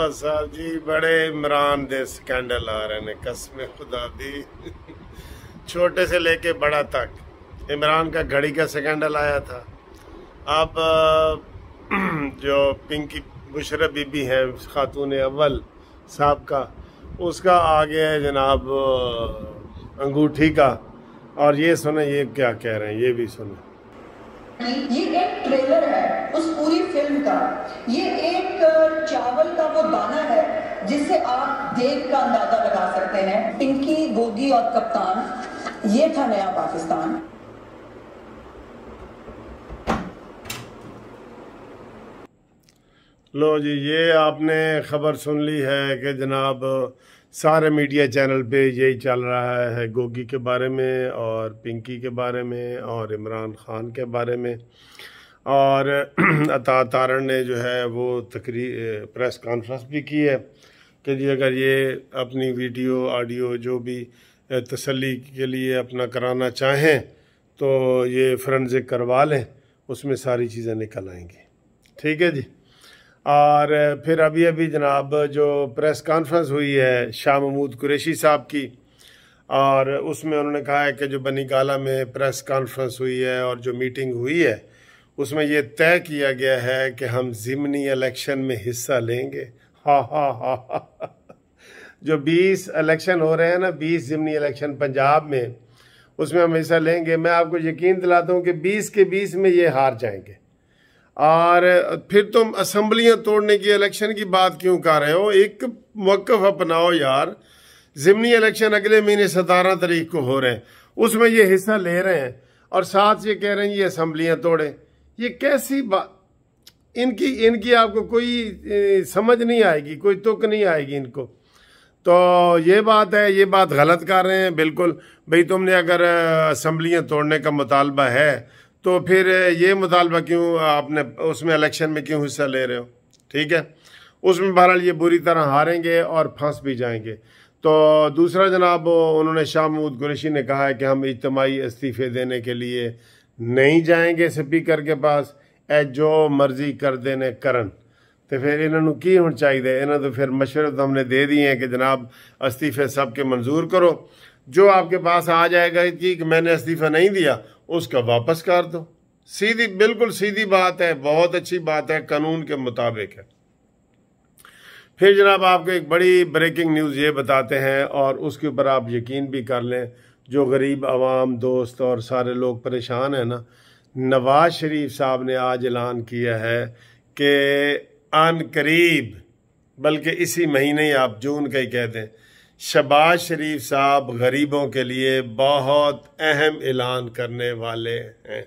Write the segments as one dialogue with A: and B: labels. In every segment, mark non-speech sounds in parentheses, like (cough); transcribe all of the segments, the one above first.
A: ਆ ਸਾਹਿਬ ਜੀ ਬੜੇ ਇਮਰਾਨ ਦੇ ਸਕੈਂਡਲ ਆ ਰਹੇ खुदा दी छोटे से लेके बड़ा तक इमरान का घड़ी का स्कैंडल आया था अब (clears throat) जो पिंकी बुशर बीबी हैं खातून अव्वल साहब का उसका आ गया है जनाब अंगूठी का और ये सुने ये क्या कह रहे हैं ये भी सुने ये एक ट्रेलर है उस पूरी फिल्म का ये एक चावल का वो दाना है जिससे आप देख का अंदाजा लगा सकते हैं पिंकी गोगी और कप्तान ये था नया पाकिस्तान लो जी ये आपने खबर सुन ली है कि जनाब सारे मीडिया चैनल पे यही चल रहा है गोगी के बारे में और पिंकी के बारे में और इमरान ख़ान के बारे में और (clears throat) अता तारण ने जो है वो तकरी प्रेस कॉन्फ्रेंस भी की है कि जी अगर ये अपनी वीडियो ऑडियो जो भी तसली के लिए अपना कराना चाहें तो ये फ्रेंजिक करवा लें उसमें सारी चीज़ें निकल आएंगी ठीक है जी और फिर अभी अभी जनाब जो प्रेस कॉन्फ्रेंस हुई है शाह महमूद कुरेशी साहब की और उसमें उन्होंने कहा है कि जो बनी गाला में प्रेस कॉन्फ्रेंस हुई है और जो मीटिंग हुई है उसमें ये तय किया गया है कि हम ज़िमनी इलेक्शन में हिस्सा लेंगे हा हा हा, हा। जो 20 इलेक्शन हो रहे हैं ना 20 ज़िमनी इलेक्शन पंजाब में उसमें हम हिस्सा लेंगे मैं आपको यकीन दिलाता हूँ कि 20 के 20 में ये हार जाएंगे और फिर तुम असम्बलियाँ तोड़ने की इलेक्शन की बात क्यों कर रहे हो एक मौक़ अपनाओ यार ज़िमनी इलेक्शन अगले महीने सतारह तारीख को हो रहे हैं उसमें ये हिस्सा ले रहे हैं और साथ ये कह रहे हैं ये असम्बलियाँ तोड़ें ये कैसी बात इनकी इनकी आपको कोई समझ नहीं आएगी कोई तुक नहीं आएगी इनको तो ये बात है ये बात गलत कर रहे हैं बिल्कुल भाई तुमने अगर असम्बलियाँ तोड़ने का मुतालबा है तो फिर ये मुतालबा क्यों आपने उसमें इलेक्शन में क्यों हिस्सा ले रहे हो ठीक है उसमें बहरहाल ये बुरी तरह हारेंगे और फंस भी जाएंगे तो दूसरा जनाब उन्होंने शाह महमूद कुरेशी ने कहा है कि हम इज्तमाही इस्तीफ़े देने के लिए नहीं जाएंगे स्पीकर के पास ए जो मर्जी कर देने करन तो फिर इन्होंने की ਕੀ चाहिए इन्होंने तो फिर मशवरे तो हमने दे दिए हैं कि जनाब अस्तीफे सब के मंजूर करो जो आपके पास आ जाएगा कि मैंने इस्तीफ़ा नहीं दिया उसका वापस कर दो सीधी बिल्कुल सीधी बात है बहुत अच्छी बात है कानून के मुताबिक है फिर जनाब आपको एक बड़ी ब्रेकिंग न्यूज़ ये बताते हैं और उसके ऊपर आप यकीन भी कर लें जो गरीब आवाम दोस्त और सारे लोग परेशान हैं ना नवाज शरीफ साहब ने आज ऐलान किया है कि आन करीब बल्कि इसी महीने ही आप जून का ही कह दें शबाज शरीफ साहब गरीबों के लिए बहुत अहम ऐलान करने वाले हैं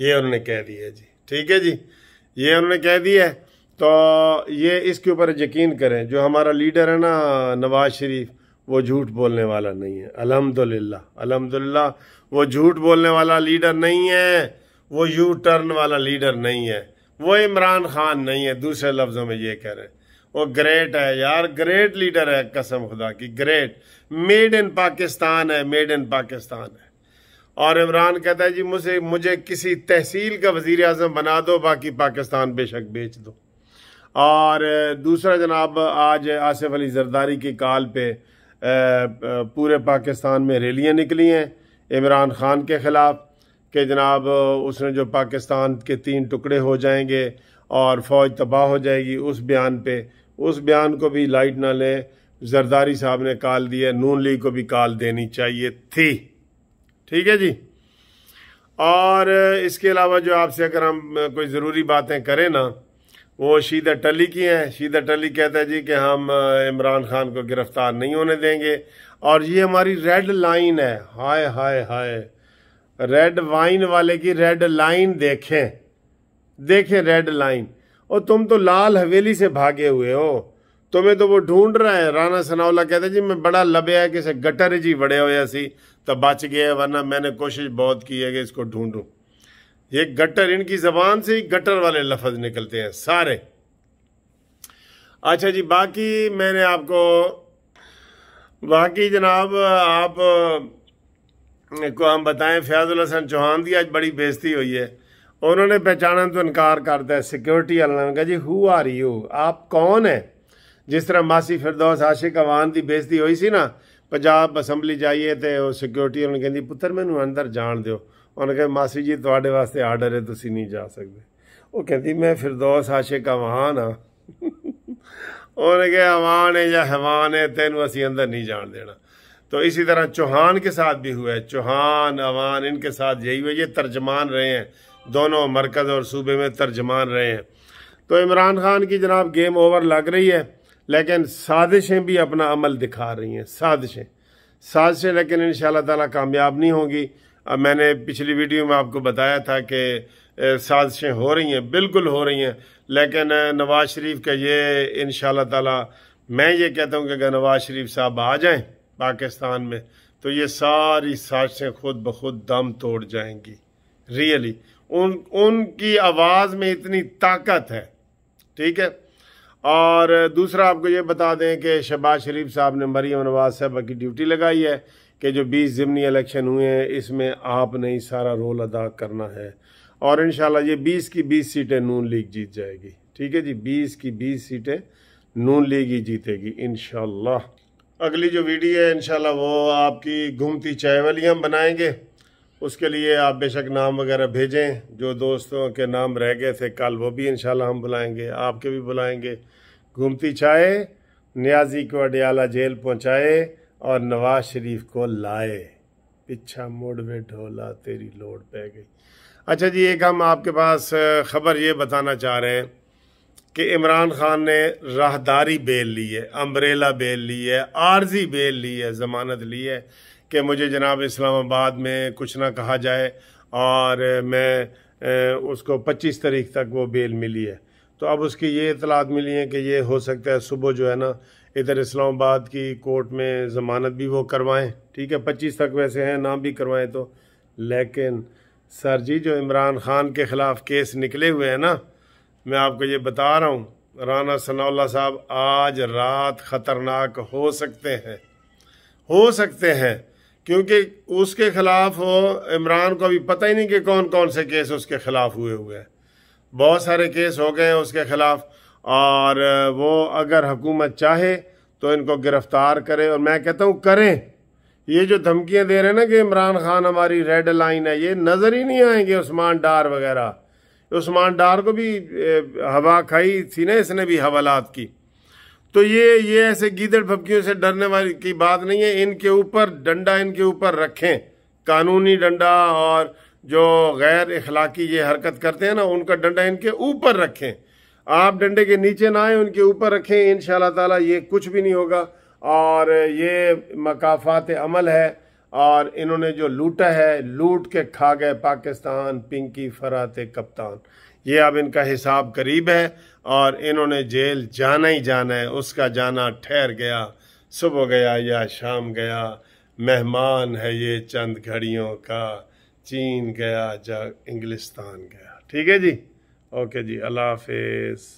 A: ये उन्होंने कह दिया है जी ठीक है जी ये उन्होंने कह दिया है तो ये इसके ऊपर यकीन करें जो हमारा लीडर है ना नवाज शरीफ वो झूठ बोलने वाला नहीं है अलहमदुल्ला अलहमदुल्ला वो झूठ बोलने वाला लीडर नहीं है वो यू टर्न वाला लीडर नहीं है वो इमरान खान नहीं है दूसरे लफ्ज़ों में ये कह रहे हैं वो ग्रेट है यार ग्रेट लीडर है कसम खुदा की ग्रेट मेड इन पाकिस्तान है मेड इन पाकिस्तान है और इमरान कहता है जी मुझे मुझे किसी तहसील का वजीर अजम बना दो बाकी पाकिस्तान बेशक बेच दो और दूसरा जनाब आज आसिफ अली जरदारी की कॉल पे पूरे पाकिस्तान में रैलियाँ निकली हैं इमरान खान के ख़िलाफ़ कि जनाब उसने जो पाकिस्तान के तीन टुकड़े हो जाएंगे और फौज तबाह हो जाएगी उस बयान पे उस बयान को भी लाइट ना लें जरदारी साहब ने काल दिया नून लीग को भी काल देनी चाहिए थी ठीक है जी और इसके अलावा जो आपसे अगर हम कोई ज़रूरी बातें करें ना वो शीदा टली की हैं शीदा टली कहता है जी कि हम इमरान खान को गिरफ्तार नहीं होने देंगे और ये हमारी रेड लाइन है हाय हाय हाय रेड वाइन वाले की रेड लाइन देखें देखें रेड लाइन और तुम तो लाल हवेली से भागे हुए हो तुम्हें तो वो ढूंढ रहा है राना सनावला कहते जी मैं बड़ा लबे है कि गटर जी बड़े हो सी तो बच गया वरना मैंने कोशिश बहुत की है कि इसको ढूंढूं ये गटर इनकी ज़बान से ही गटर वाले लफज निकलते हैं सारे अच्छा जी बाकी मैंने आपको बाकी जनाब आप को हम बताएं फयाजुल हसन चौहान की आज बड़ी बेजती हुई है उन्होंने पहचाना तो इनकार करता है सिक्योरिटी वालों ने कहा जी हु आर यू आप कौन है जिस तरह मासी फिरदौस आशिक अवान की बेजती हुई सी ना पंजाब असम्बली जाइए तो सिक्योरिटी उन्होंने कहती पुत्र मैं अंदर जान दो मासी जी ਮਾਸੀ वास्ते आर्डर है ਆਰਡਰ नहीं जा सकते ਜਾ कहती मैं फिर दो ਫਿਰਦੌਸ का ਆਵਾਨ हाँ उन्हें कहा अवान है या हैवान है तेन असी अंदर नहीं जान देना तो इसी तरह चौहान के साथ भी हुआ है चौहान अवान इनके साथ यही हुआ ये तर्जमान रहे हैं दोनों मरकज़ और सूबे में तर्जमान रहे हैं तो इमरान खान की जनाब गेम ओवर लग रही है लेकिन साजिशें भी अपना अमल दिखा रही हैं साजिशें साजिशें लेकिन इन ताला कामयाब नहीं होंगी अब मैंने पिछली वीडियो में आपको बताया था कि साजिशें हो रही हैं बिल्कुल हो रही हैं लेकिन नवाज शरीफ का ये इन ताला मैं ये कहता हूँ कि अगर नवाज शरीफ साहब आ जाएं पाकिस्तान में तो ये सारी साजिशें खुद ब खुद दम तोड़ जाएंगी रियली उन उनकी आवाज़ में इतनी ताकत है ठीक है और दूसरा आपको ये बता दें कि शहबाज शरीफ साहब ने मरीम नवाज साहब की ड्यूटी लगाई है कि जो 20 ज़मनी इलेक्शन हुए हैं इसमें आपने ही सारा रोल अदा करना है और इन ये 20 की 20 सीटें नून लीग जीत जाएगी ठीक है जी 20 की 20 सीटें नून लीग ही जीतेगी इन अगली जो वीडियो है इन वो आपकी घूमती चाय वाली हम बनाएंगे उसके लिए आप बेशक नाम वगैरह भेजें जो दोस्तों के नाम रह गए थे कल वो भी इंशाल्लाह हम बुलाएँगे आपके भी बुलाएँगे घूमती चाय न्याजी को अडियाला जेल पहुँचाए और नवाज शरीफ को लाए पीछा मुड में ढोला तेरी लोड पै गई अच्छा जी एक हम आपके पास ख़बर ये बताना चाह रहे हैं कि इमरान खान ने राहदारी बेल ली है अम्ब्रेला बेल ली है आर्जी बेल ली है ज़मानत ली है कि मुझे जनाब इस्लामाबाद में कुछ ना कहा जाए और मैं उसको 25 तारीख तक वो बेल मिली है तो अब उसकी ये इतलात मिली है कि ये हो सकता है सुबह जो है ना इधर इस्लामाबाद की कोर्ट में ज़मानत भी वो करवाएं ठीक है पच्चीस तक वैसे हैं ना भी करवाएं तो लेकिन सर जी जो इमरान ख़ान के ख़िलाफ़ केस निकले हुए हैं ना मैं आपको ये बता रहा हूँ राना सनाउल्ला साहब आज रात ख़तरनाक हो सकते हैं हो सकते हैं क्योंकि उसके ख़िलाफ़ इमरान को अभी पता ही नहीं कि कौन कौन से केस उसके ख़िलाफ़ हुए हुए हैं बहुत सारे केस हो गए उसके ख़िलाफ़ और वो अगर हुकूमत चाहे तो इनको गिरफ़्तार करे और मैं कहता हूँ करें ये जो धमकियाँ दे रहे हैं ना कि इमरान खान हमारी रेड लाइन है ये नज़र ही नहीं आएंगे उस्मान डार वगैरह उस्मान डार को भी हवा खाई थी ना इसने भी हवालात की तो ये ये ऐसे गीदड़ भपकियों से डरने वाली की बात नहीं है इनके ऊपर डंडा इनके ऊपर रखें कानूनी डंडा और जो गैर अखलाकी ये हरकत करते हैं ना उनका डंडा इनके ऊपर रखें आप डंडे के नीचे ना आए उनके ऊपर रखें इन ताला ये कुछ भी नहीं होगा और ये मकाफात अमल है और इन्होंने जो लूटा है लूट के खा गए पाकिस्तान पिंकी फरात कप्तान ये अब इनका हिसाब करीब है और इन्होंने जेल जाना ही जाना है उसका जाना ठहर गया सुबह गया या शाम गया मेहमान है ये चंद घड़ियों का चीन गया जा इंग्लिस्तान गया ठीक है जी ओके जी अल्लाह हाफिज़